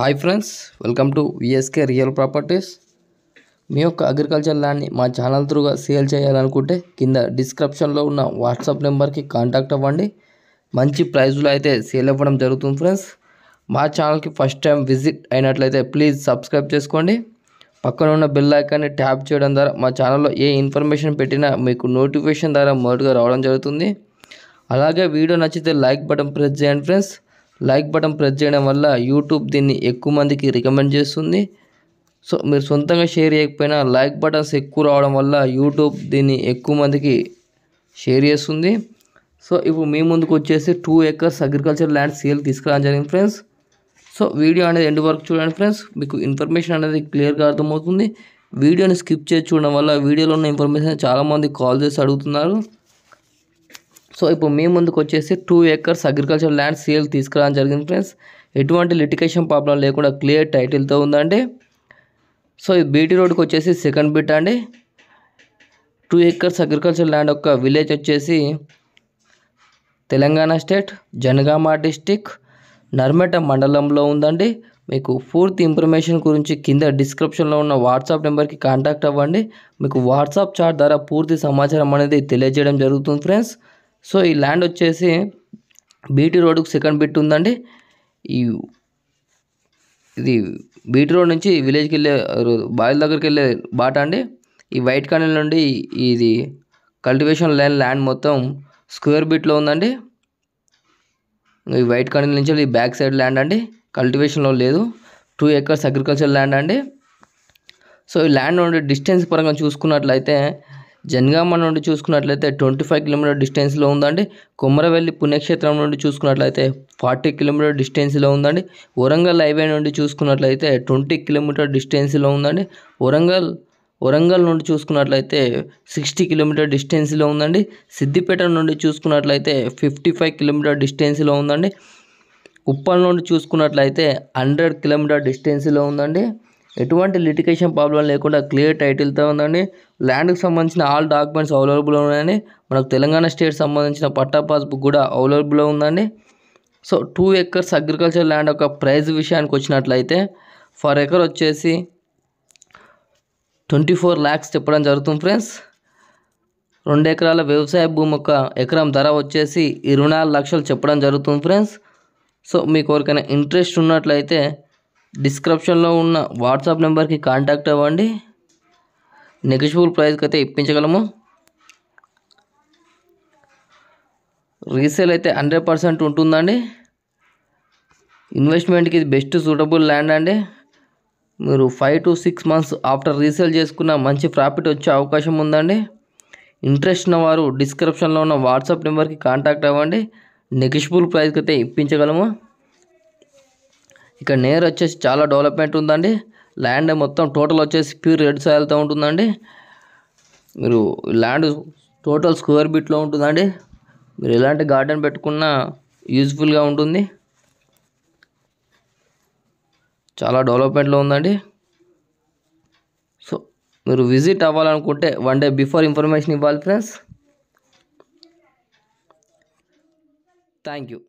hi friends welcome to VSK real properties మీ యొక్క agriculture ల్యాండ్ని మా ఛానల్ త్రూగా సేల్ చేయాలనుకుంటే కింద డిస్క్రిప్షన్లో ఉన్న వాట్సాప్ నెంబర్కి కాంటాక్ట్ అవ్వండి మంచి ప్రైజ్లో అయితే సేల్ అవ్వడం జరుగుతుంది ఫ్రెండ్స్ మా ఛానల్కి ఫస్ట్ టైం విజిట్ అయినట్లయితే ప్లీజ్ సబ్స్క్రైబ్ చేసుకోండి పక్కన ఉన్న బిల్ ఐకాన్ని ట్యాప్ చేయడం ద్వారా మా ఛానల్లో ఏ ఇన్ఫర్మేషన్ పెట్టినా మీకు నోటిఫికేషన్ ద్వారా మొదటిగా రావడం జరుగుతుంది అలాగే వీడియో నచ్చితే లైక్ బటన్ ప్రెస్ చేయండి ఫ్రెండ్స్ లైక్ బటన్ ప్రెస్ చేయడం వల్ల యూట్యూబ్ దీన్ని ఎక్కువ మందికి రికమెండ్ చేస్తుంది సో మీరు సొంతంగా షేర్ చేయకపోయినా లైక్ బటన్స్ ఎక్కువ రావడం వల్ల యూట్యూబ్ దీన్ని ఎక్కువ మందికి షేర్ చేస్తుంది సో ఇప్పుడు మీ ముందుకు వచ్చేసి two acres agriculture land sale తీసుకురావడం జరిగింది ఫ్రెండ్స్ సో వీడియో అనేది ఎండ్ వరకు చూడండి ఫ్రెండ్స్ మీకు ఇన్ఫర్మేషన్ అనేది క్లియర్గా అర్థమవుతుంది వీడియోని స్కిప్ చేసి చూడడం వల్ల వీడియోలో ఉన్న ఇన్ఫర్మేషన్ చాలామంది కాల్ చేసి అడుగుతున్నారు సో ఇప్పుడు మీ ముందుకు వచ్చేసి two acres agriculture land sale తీసుకురావడం జరిగింది ఫ్రెండ్స్ ఎటువంటి లిటికేషన్ ప్రాబ్లం లేకుండా క్లియర్ టైటిల్తో ఉందండి సో ఈ బీటీ రోడ్కి వచ్చేసి సెకండ్ బిట్ అండి టూ ఏకర్స్ అగ్రికల్చర్ ల్యాండ్ యొక్క విలేజ్ వచ్చేసి తెలంగాణ స్టేట్ జనగామ డిస్టిక్ నర్మేట మండలంలో ఉందండి మీకు పూర్తి ఇన్ఫర్మేషన్ గురించి కింద డిస్క్రిప్షన్లో ఉన్న వాట్సాప్ నెంబర్కి కాంటాక్ట్ అవ్వండి మీకు వాట్సాప్ చాట్ ద్వారా పూర్తి సమాచారం అనేది తెలియజేయడం జరుగుతుంది ఫ్రెండ్స్ సో ఈ ల్యాండ్ వచ్చేసి బీటీ రోడ్కు సెకండ్ బిట్ ఉందండి ఈ ఇది బీటీ రోడ్ నుంచి విలేజ్కి వెళ్ళే బాయిల దగ్గరికి వెళ్ళే బాట అండి ఈ వైట్ కానల్ నుండి ఇది కల్టివేషన్ లైన్ ల్యాండ్ మొత్తం స్క్వేర్ బిట్లో ఉందండి ఈ వైట్ కానల్ నుంచి ఈ బ్యాక్ సైడ్ ల్యాండ్ అండి కల్టివేషన్లో లేదు టూ ఎకర్స్ అగ్రికల్చర్ ల్యాండ్ అండి సో ఈ ల్యాండ్ నుండి డిస్టెన్స్ పరంగా చూసుకున్నట్లయితే జనగామ నుండి చూసుకున్నట్లయితే ట్వంటీ ఫైవ్ కిలోమీటర్ డిస్టెన్స్లో ఉందండి కుమ్మరవెల్లి పుణ్యక్షేత్రం నుండి చూసుకున్నట్లయితే ఫార్టీ కిలోమీటర్ డిస్టెన్స్లో ఉందండి వరంగల్ హైవే నుండి చూసుకున్నట్లయితే ట్వంటీ కిలోమీటర్ డిస్టెన్స్లో ఉందండి వరంగల్ వరంగల్ నుండి చూసుకున్నట్లయితే సిక్స్టీ కిలోమీటర్ డిస్టెన్స్లో ఉందండి సిద్దిపేట నుండి చూసుకున్నట్లయితే ఫిఫ్టీ ఫైవ్ కిలోమీటర్ డిస్టెన్స్లో ఉందండి ఉప్పల్ నుండి చూసుకున్నట్లయితే హండ్రెడ్ కిలోమీటర్ డిస్టెన్స్లో ఉందండి ఎటువంటి లిటికేషన్ ప్రాబ్లం లేకుండా క్లియర్ టైటిల్తో ఉందండి ల్యాండ్కి సంబంధించిన ఆల్ డాక్యుమెంట్స్ అవైలబుల్లో ఉన్నాయని మనకు తెలంగాణ స్టేట్ సంబంధించిన పట్టా పాస్బుక్ కూడా అవైలబుల్లో ఉందండి so two acres agriculture land యొక్క ప్రైజ్ విషయానికి వచ్చినట్లయితే ఫర్ ఎకర్ వచ్చేసి ట్వంటీ ఫోర్ ల్యాక్స్ చెప్పడం జరుగుతుంది ఫ్రెండ్స్ రెండు ఎకరాల వ్యవసాయ భూమి యొక్క ఎకరం ధర వచ్చేసి ఇరవై నాలుగు లక్షలు చెప్పడం జరుగుతుంది ఫ్రెండ్స్ సో మీకు ఎవరికైనా ఇంట్రెస్ట్ ఉన్నట్లయితే డిస్క్రిప్షన్లో ఉన్న వాట్సాప్ నెంబర్కి కాంటాక్ట్ అవ్వండి నెగిషియబుల్ ప్రైస్కి అయితే ఇప్పించగలము రీసేల్ అయితే హండ్రెడ్ పర్సెంట్ ఉంటుందండి ఇన్వెస్ట్మెంట్కి ఇది బెస్ట్ సూటబుల్ ల్యాండ్ అండి మీరు five to six months after resale చేసుకున్న మంచి ప్రాఫిట్ వచ్చే అవకాశం ఉందండి ఇంట్రెస్ట్ ఉన్న వారు డిస్క్రిప్షన్లో ఉన్న వాట్సాప్ నెంబర్కి కాంటాక్ట్ అవ్వండి నెగిషియబుల్ ప్రైస్కి అయితే ఇప్పించగలము ఇక్కడ నేర్ వచ్చేసి చాలా డెవలప్మెంట్ ఉందండి ల్యాండ్ మొత్తం టోటల్ వచ్చేసి ప్యూర్ రెడ్ సాయిల్తో ఉంటుందండి మీరు ల్యాండ్ టోటల్ స్క్వేర్ బీట్లో ఉంటుందండి మీరు ఎలాంటి గార్డెన్ పెట్టుకున్నా యూజ్ఫుల్గా ఉంటుంది చాలా డెవలప్మెంట్లో ఉందండి సో మీరు విజిట్ అవ్వాలనుకుంటే వన్ డే బిఫోర్ ఇన్ఫర్మేషన్ ఇవ్వాలి ఫ్రెండ్స్ థ్యాంక్ యూ